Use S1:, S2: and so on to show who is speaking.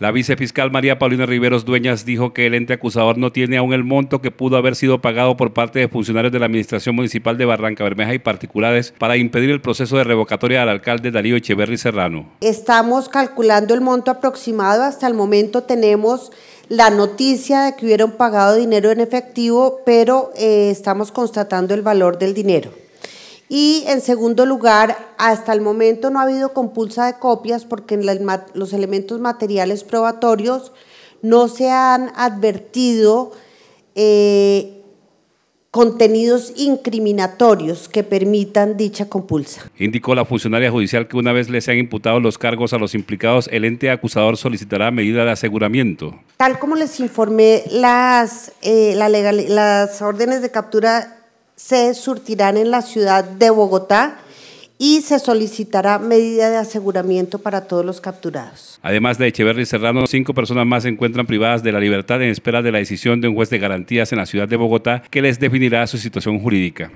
S1: La vicefiscal María Paulina Riveros Dueñas dijo que el ente acusador no tiene aún el monto que pudo haber sido pagado por parte de funcionarios de la Administración Municipal de Barranca Bermeja y particulares para impedir el proceso de revocatoria al alcalde Darío Echeverri Serrano.
S2: Estamos calculando el monto aproximado. Hasta el momento tenemos la noticia de que hubieron pagado dinero en efectivo, pero eh, estamos constatando el valor del dinero. Y en segundo lugar, hasta el momento no ha habido compulsa de copias porque en los elementos materiales probatorios no se han advertido eh, contenidos incriminatorios que permitan dicha compulsa.
S1: Indicó la funcionaria judicial que una vez les sean imputados los cargos a los implicados, el ente acusador solicitará medida de aseguramiento.
S2: Tal como les informé, las, eh, las órdenes de captura se surtirán en la ciudad de Bogotá y se solicitará medida de aseguramiento para todos los capturados.
S1: Además de Echeverry Serrano, cinco personas más se encuentran privadas de la libertad en espera de la decisión de un juez de garantías en la ciudad de Bogotá que les definirá su situación jurídica.